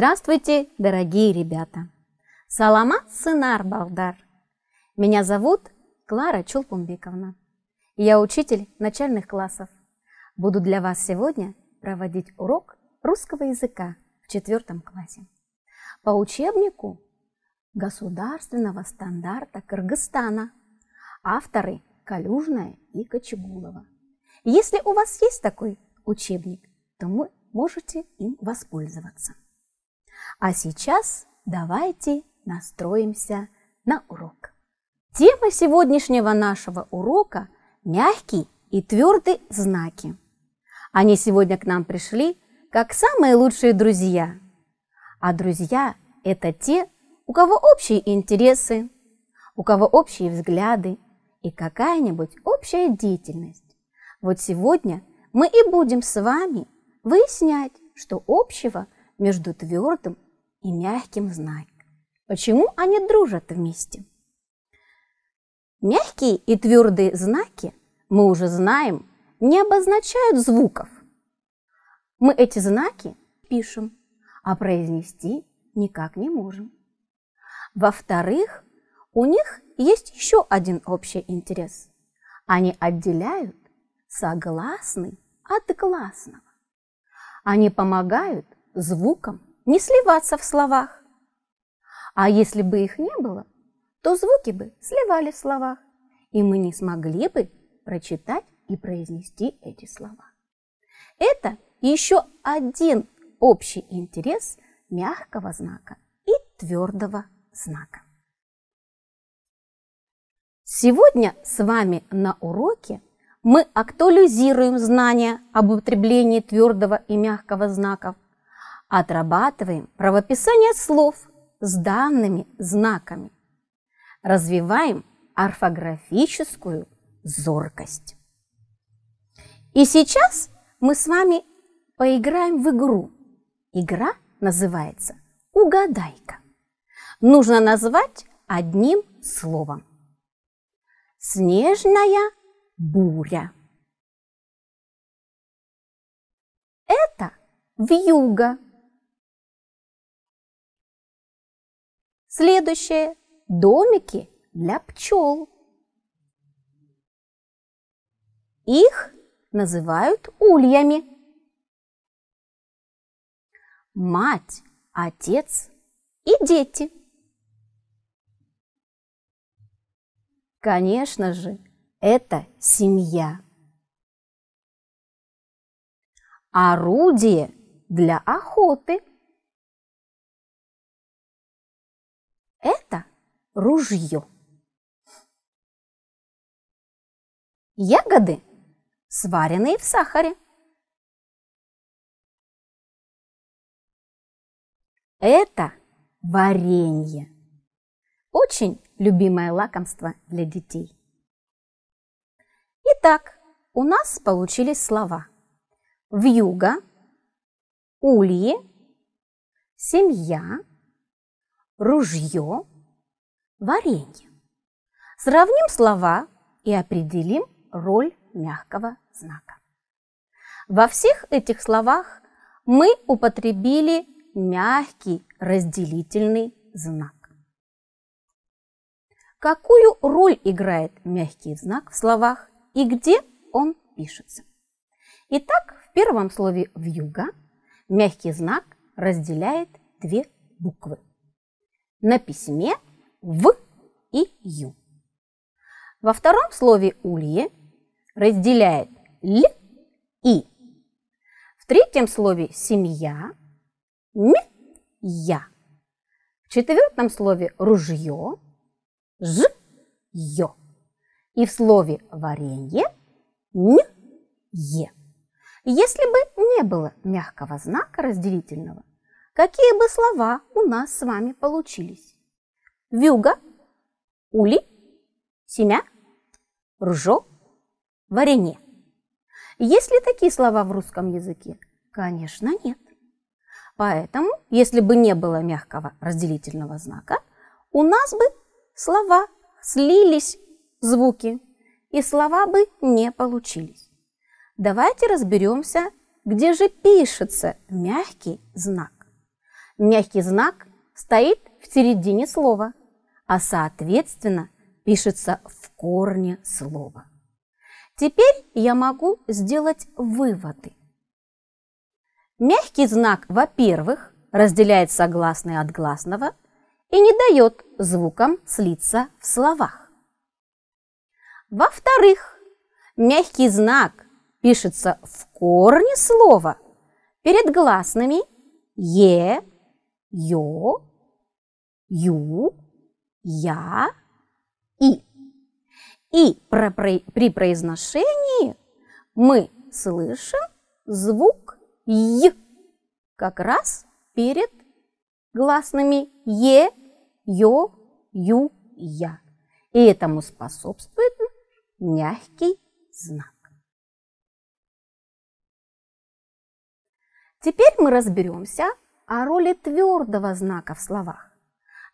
Здравствуйте, дорогие ребята! Саламат сынар балдар! Меня зовут Клара Чулпумбековна. Я учитель начальных классов. Буду для вас сегодня проводить урок русского языка в четвертом классе. По учебнику государственного стандарта Кыргызстана. Авторы Калюжная и Кочегулова. Если у вас есть такой учебник, то вы можете им воспользоваться. А сейчас давайте настроимся на урок. Тема сегодняшнего нашего урока – мягкие и твердые знаки. Они сегодня к нам пришли как самые лучшие друзья. А друзья – это те, у кого общие интересы, у кого общие взгляды и какая-нибудь общая деятельность. Вот сегодня мы и будем с вами выяснять, что общего между твердым и мягким знак. Почему они дружат вместе? Мягкие и твердые знаки, мы уже знаем, не обозначают звуков. Мы эти знаки пишем, а произнести никак не можем. Во-вторых, у них есть еще один общий интерес. Они отделяют согласный от гласного. Они помогают звукам не сливаться в словах. А если бы их не было, то звуки бы сливали в словах, и мы не смогли бы прочитать и произнести эти слова. Это еще один общий интерес мягкого знака и твердого знака. Сегодня с вами на уроке мы актуализируем знания об употреблении твердого и мягкого знаков – Отрабатываем правописание слов с данными знаками. Развиваем орфографическую зоркость. И сейчас мы с вами поиграем в игру. Игра называется «Угадайка». Нужно назвать одним словом. Снежная буря. Это вьюга. Следующее – домики для пчел. Их называют ульями. Мать, отец и дети. Конечно же, это семья. Орудие для охоты – Это ружье. Ягоды, сваренные в сахаре. Это варенье. Очень любимое лакомство для детей. Итак, у нас получились слова вьюга, ульи, семья, ружье, варенье. Сравним слова и определим роль мягкого знака. Во всех этих словах мы употребили мягкий разделительный знак. Какую роль играет мягкий знак в словах и где он пишется? Итак, в первом слове «вьюга» мягкий знак разделяет две буквы – на письме в и ю. Во втором слове улье разделяет л и. В третьем слове семья м я. В четвертом слове ружье ж ё. И в слове варенье н е. Если бы не было мягкого знака разделительного, какие бы слова у нас с вами получились. Вюга, ули, семя, ржо, варенье. Есть ли такие слова в русском языке? Конечно, нет. Поэтому, если бы не было мягкого разделительного знака, у нас бы слова слились звуки, и слова бы не получились. Давайте разберемся, где же пишется мягкий знак мягкий знак стоит в середине слова, а соответственно пишется в корне слова. Теперь я могу сделать выводы. Мягкий знак, во-первых, разделяет согласные от гласного и не дает звукам слиться в словах. Во-вторых, мягкий знак пишется в корне слова перед гласными «е», Йо, Ю, Я, И. И при произношении мы слышим звук Й как раз перед гласными Е, Ё, Ю, Я. И этому способствует мягкий знак. Теперь мы разберемся о роли твердого знака в словах.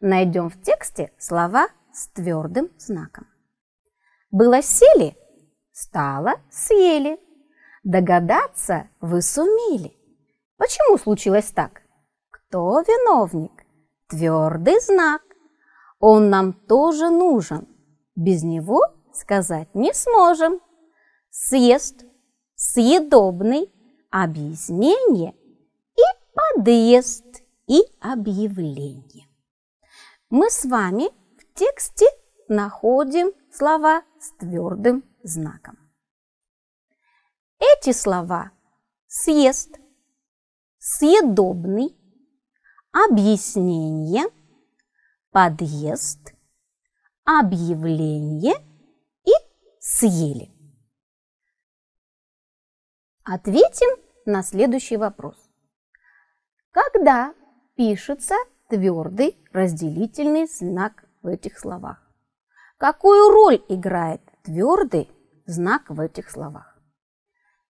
Найдем в тексте слова с твердым знаком. Было сели, стало съели. Догадаться вы сумели. Почему случилось так? Кто виновник? Твердый знак. Он нам тоже нужен. Без него сказать не сможем. съест съедобный, объяснение – подъезд и объявление. Мы с вами в тексте находим слова с твердым знаком. Эти слова съезд, съедобный, объяснение, подъезд, объявление и съели. Ответим на следующий вопрос когда пишется твердый разделительный знак в этих словах. Какую роль играет твердый знак в этих словах?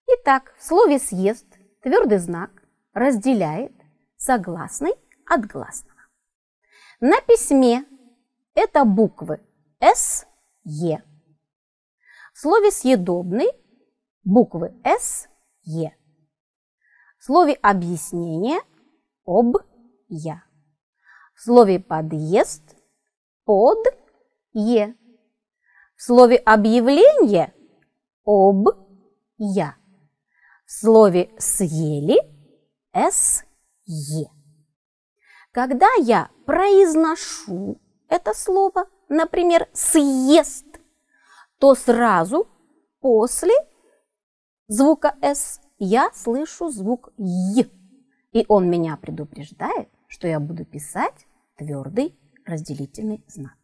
Итак, в слове «съест» твердый знак разделяет согласный от гласного. На письме это буквы «с», «е». В слове «съедобный» буквы «с», «е». В слове «объяснение» об я. В слове подъезд под е. В слове объявление об я. В слове съели с е. Когда я произношу это слово, например, съезд, то сразу после звука с я слышу звук е. И он меня предупреждает, что я буду писать твердый разделительный знак.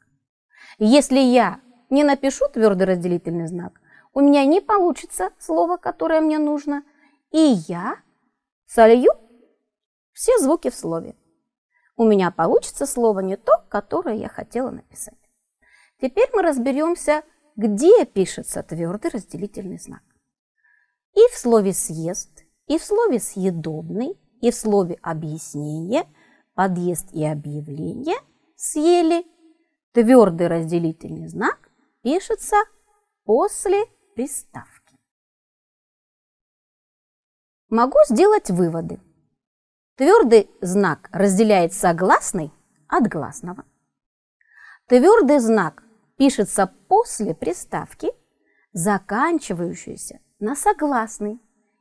Если я не напишу твердый разделительный знак, у меня не получится слово, которое мне нужно, и я солью все звуки в слове. У меня получится слово не то, которое я хотела написать. Теперь мы разберемся, где пишется твердый разделительный знак. И в слове «съест», и в слове «съедобный», и в слове «объяснение», «подъезд» и «объявление» съели твердый разделительный знак пишется после приставки. Могу сделать выводы. Твердый знак разделяет согласный от гласного. Твердый знак пишется после приставки, заканчивающейся на согласный,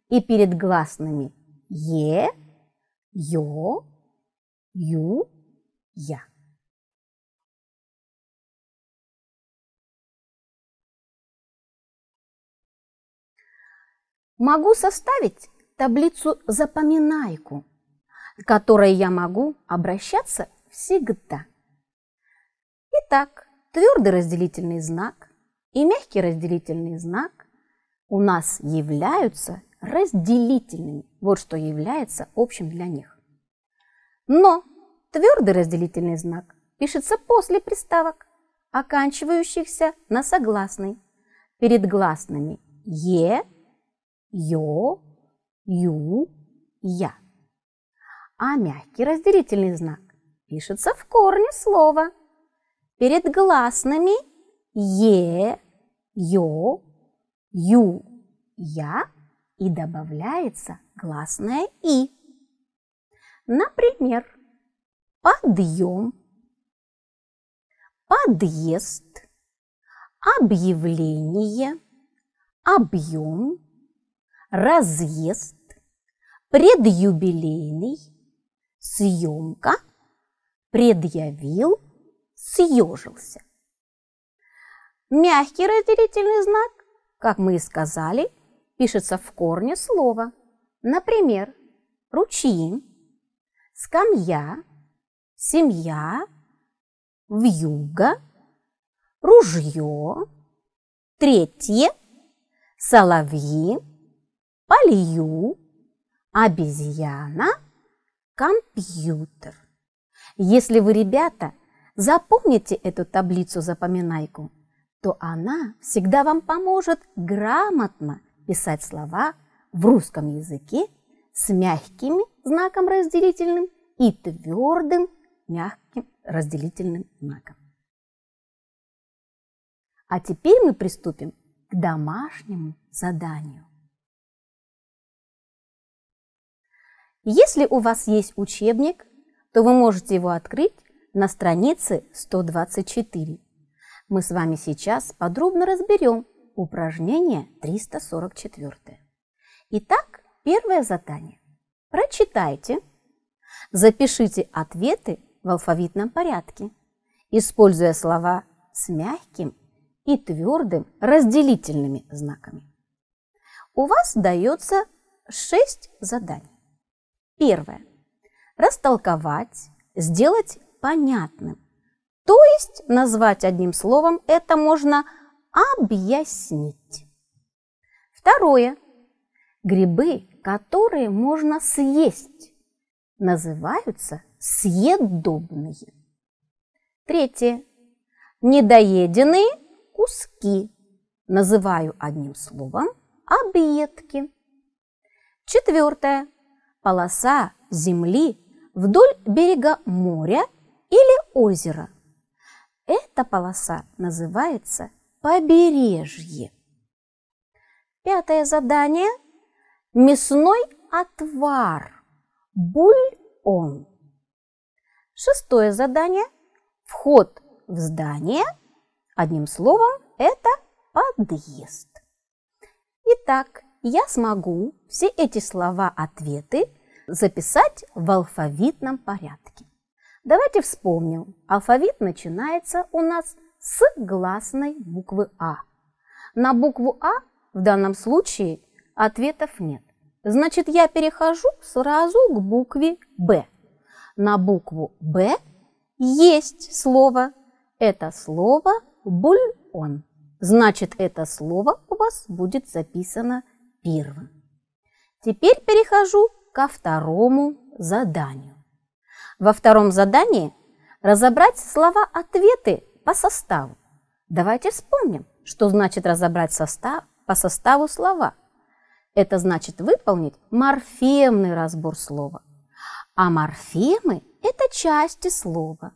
и перед гласными «е» Йо, ю, я. Могу составить таблицу-запоминайку, к которой я могу обращаться всегда. Итак, твердый разделительный знак и мягкий разделительный знак у нас являются разделительными. Вот что является общим для них. Но твердый разделительный знак пишется после приставок, оканчивающихся на согласный. Перед гласными «е», «ё», «ю», «я». А мягкий разделительный знак пишется в корне слова. Перед гласными «е», «ё», «ю», «я» и добавляется гласное «и». Например, подъем, подъезд, объявление, объем, разъезд, предюбилейный, съемка, предъявил, съежился. Мягкий разделительный знак, как мы и сказали, пишется в корне слова. Например, ручьи, скамья, семья, вьюга, ружье, третье, соловьи, полью, обезьяна, компьютер. Если вы, ребята, запомните эту таблицу-запоминайку, то она всегда вам поможет грамотно писать слова в русском языке с мягким знаком разделительным и твердым мягким разделительным знаком. А теперь мы приступим к домашнему заданию. Если у вас есть учебник, то вы можете его открыть на странице 124. Мы с вами сейчас подробно разберем, Упражнение 344. Итак, первое задание. Прочитайте, запишите ответы в алфавитном порядке. Используя слова с мягким и твердым разделительными знаками. У вас дается 6 заданий. Первое. Растолковать, сделать понятным. То есть назвать одним словом это можно – объяснить. Второе. Грибы, которые можно съесть, называются съедобные. Третье. Недоеденные куски называю одним словом объедки. Четвертое. Полоса земли вдоль берега моря или озера. Эта полоса называется побережье. Пятое задание – мясной отвар, бульон. Шестое задание – вход в здание. Одним словом, это подъезд. Итак, я смогу все эти слова-ответы записать в алфавитном порядке. Давайте вспомним. Алфавит начинается у нас с с гласной буквы А. На букву А в данном случае ответов нет. Значит, я перехожу сразу к букве Б. На букву Б есть слово. Это слово бульон. Значит, это слово у вас будет записано первым. Теперь перехожу ко второму заданию. Во втором задании разобрать слова-ответы по составу. Давайте вспомним, что значит разобрать состав, по составу слова. Это значит выполнить морфемный разбор слова. А морфемы – это части слова.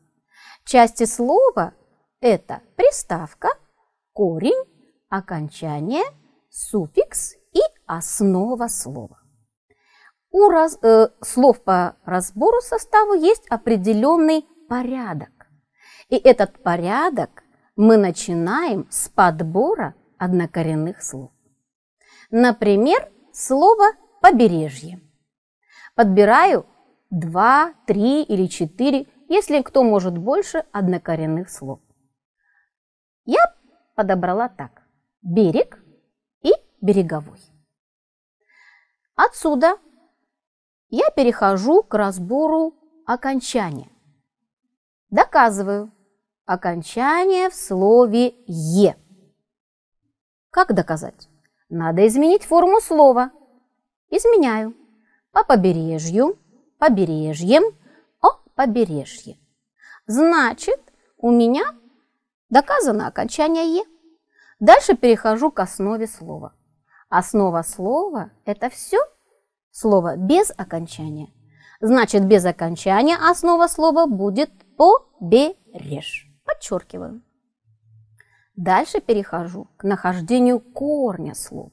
Части слова – это приставка, корень, окончание, суффикс и основа слова. У раз, э, слов по разбору состава есть определенный порядок. И этот порядок мы начинаем с подбора однокоренных слов. Например, слово «побережье». Подбираю два, три или четыре, если кто может больше однокоренных слов. Я подобрала так. Берег и береговой. Отсюда я перехожу к разбору окончания. Доказываю, Окончание в слове «е». Как доказать? Надо изменить форму слова. Изменяю. По побережью, побережьем, о побережье. Значит, у меня доказано окончание «е». Дальше перехожу к основе слова. Основа слова – это все слово без окончания. Значит, без окончания основа слова будет «побережь» подчеркиваю. Дальше перехожу к нахождению корня слова.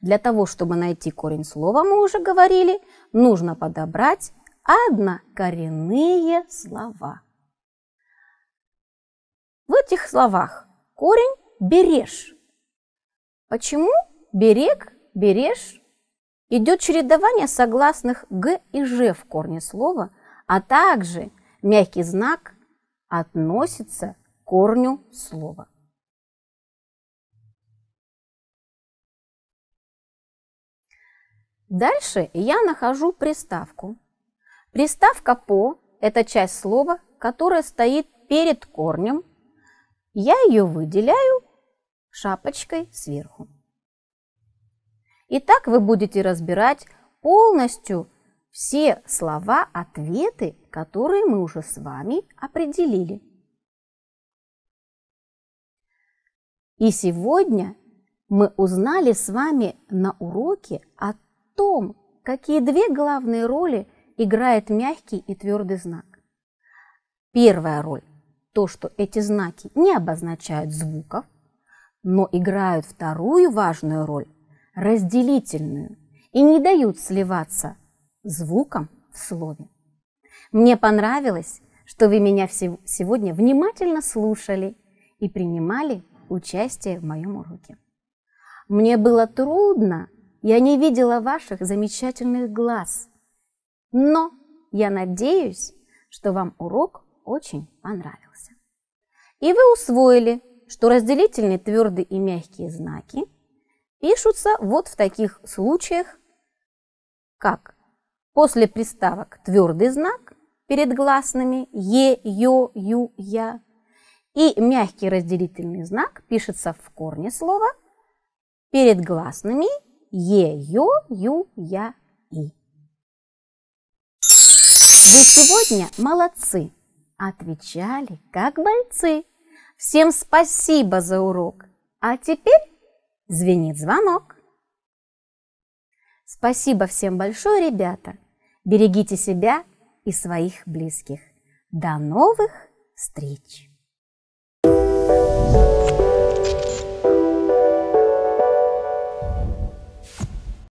Для того, чтобы найти корень слова, мы уже говорили, нужно подобрать однокоренные слова. В этих словах корень береж. Почему берег, береж? Идет чередование согласных г и ж в корне слова, а также мягкий знак относится к корню слова. Дальше я нахожу приставку. Приставка «по» – это часть слова, которая стоит перед корнем. Я ее выделяю шапочкой сверху. Итак, вы будете разбирать полностью все слова-ответы, которые мы уже с вами определили. И сегодня мы узнали с вами на уроке о том, какие две главные роли играет мягкий и твердый знак. Первая роль – то, что эти знаки не обозначают звуков, но играют вторую важную роль – разделительную, и не дают сливаться звуком в слове. Мне понравилось, что вы меня сегодня внимательно слушали и принимали участие в моем уроке. Мне было трудно, я не видела ваших замечательных глаз, но я надеюсь, что вам урок очень понравился. И вы усвоили, что разделительные твердые и мягкие знаки пишутся вот в таких случаях, как После приставок твердый знак перед гласными «е», «ё», «ю», «я». И мягкий разделительный знак пишется в корне слова перед гласными «е», «ё», «ю», «я», «и». Вы сегодня молодцы! Отвечали, как бойцы. Всем спасибо за урок. А теперь звенит звонок. Спасибо всем большое, ребята. Берегите себя и своих близких. До новых встреч!